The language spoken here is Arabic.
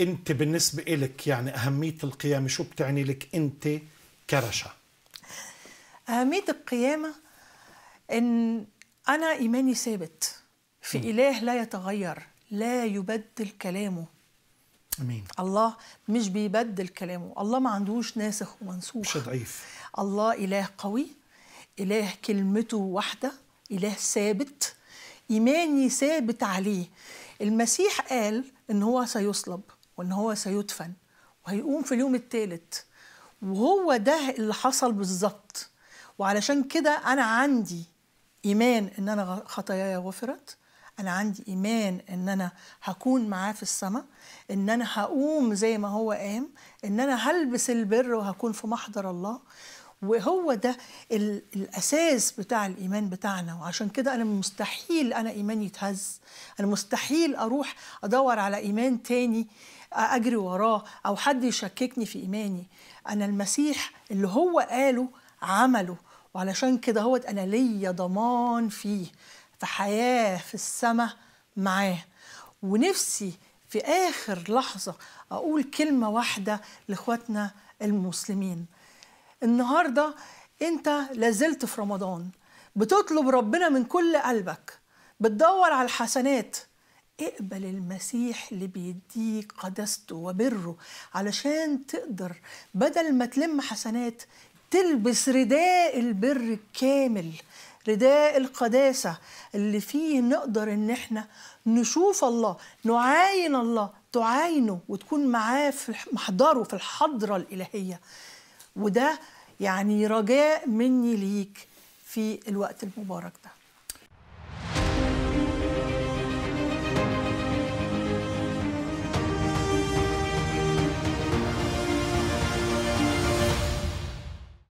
انت بالنسبه لك يعني اهميه القيامه شو بتعني لك انت كرشا اهميه القيامه ان انا ايماني ثابت في م. اله لا يتغير لا يبدل كلامه امين الله مش بيبدل كلامه الله ما عندوش ناسخ ومنسوخ مش ضعيف الله اله قوي اله كلمته واحده اله ثابت ايماني ثابت عليه المسيح قال ان هو سيصلب وإن هو سيدفن وهيقوم في اليوم الثالث وهو ده اللي حصل بالظبط وعلشان كده أنا عندي إيمان إن أنا خطاياي غفرت أنا عندي إيمان إن أنا هكون معاه في السماء إن أنا هقوم زي ما هو قام إن أنا هلبس البر وهكون في محضر الله وهو ده الاساس بتاع الايمان بتاعنا وعشان كده انا مستحيل انا ايماني يتهز انا مستحيل اروح ادور على ايمان تاني اجري وراه او حد يشككني في ايماني انا المسيح اللي هو قاله عمله وعلشان كده هو انا ليا ضمان فيه في حياه في السماء معاه ونفسي في اخر لحظه اقول كلمه واحده لاخواتنا المسلمين النهارده انت لازلت في رمضان بتطلب ربنا من كل قلبك بتدور على الحسنات اقبل المسيح اللي بيديك قداسته وبره علشان تقدر بدل ما تلم حسنات تلبس رداء البر الكامل رداء القداسة اللي فيه نقدر ان احنا نشوف الله نعاين الله تعاينه وتكون معاه في محضره في الحضرة الإلهية وده يعني رجاء مني ليك في الوقت المبارك ده